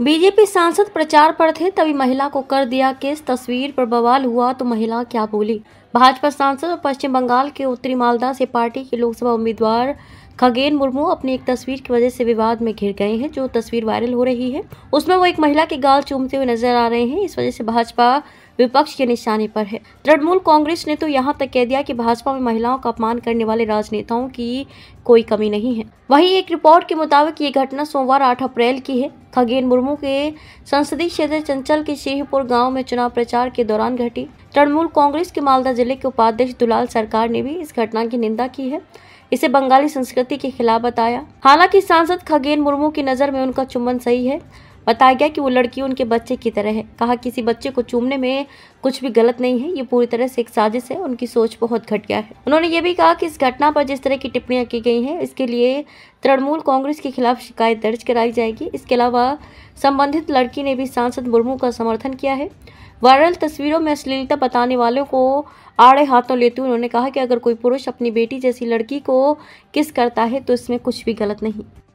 BJP सांसद प्रचार पर थे तभी महिला को कर दिया केस तस्वीर पर बवाल हुआ तो महिला क्या बोली भाजपा सांसद और पश्चिम बंगाल के उत्तरी मालदा से पार्टी के लोकसभा उम्मीदवार खगेन मुर्मू अपनी एक तस्वीर की वजह से विवाद में घिर गए हैं जो तस्वीर वायरल हो रही है उसमें वो एक महिला के गाल चूमते हुए नजर आ रहे हैं इस वजह से भाजपा विपक्ष के निशाने पर है तृणमूल कांग्रेस ने तो यहाँ तक कह दिया कि भाजपा में महिलाओं का अपमान करने वाले राजनेताओं की कोई कमी नहीं है वहीं एक रिपोर्ट के मुताबिक ये घटना सोमवार 8 अप्रैल की है खगेन मुर्मू के संसदीय क्षेत्र चंचल के शेहपुर गांव में चुनाव प्रचार के दौरान घटी तृणमूल कांग्रेस के मालदा जिले के उपाध्यक्ष दुलाल सरकार ने भी इस घटना की निंदा की है इसे बंगाली संस्कृति के खिलाफ बताया हालांकि सांसद खगेन मुर्मू की नजर में उनका चुम्बन सही है बताया गया कि वो लड़की उनके बच्चे की तरह है कहा किसी बच्चे को चूमने में कुछ भी गलत नहीं है ये पूरी तरह से एक साजिश है उनकी सोच बहुत घट गया है उन्होंने ये भी कहा कि इस घटना पर जिस तरह की टिप्पणियाँ की गई हैं इसके लिए तृणमूल कांग्रेस के खिलाफ शिकायत दर्ज कराई जाएगी इसके अलावा संबंधित लड़की ने भी सांसद मुर्मू का समर्थन किया है वायरल तस्वीरों में अश्लीलता बताने वालों को आड़े हाथों लेते हुए उन्होंने कहा कि अगर कोई पुरुष अपनी बेटी जैसी लड़की को किस करता है तो इसमें कुछ भी गलत नहीं